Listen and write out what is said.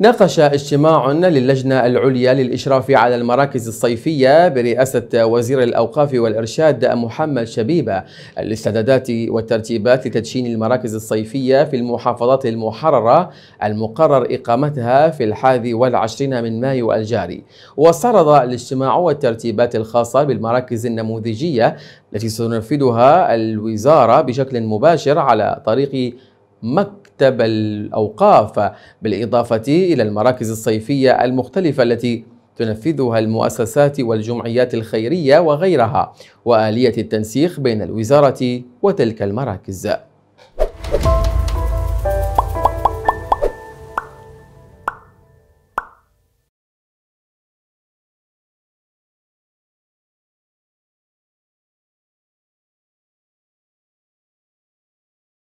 ناقش اجتماع للجنة العليا للإشراف على المراكز الصيفية برئاسة وزير الأوقاف والإرشاد محمد شبيبة الاستعدادات والترتيبات لتدشين المراكز الصيفية في المحافظات المحررة المقرر إقامتها في الحادي والعشرين من مايو الجاري وصرد الاجتماع والترتيبات الخاصة بالمراكز النموذجية التي ستنفذها الوزارة بشكل مباشر على طريق مكتب الأوقاف بالإضافة إلى المراكز الصيفية المختلفة التي تنفذها المؤسسات والجمعيات الخيرية وغيرها وآلية التنسيق بين الوزارة وتلك المراكز.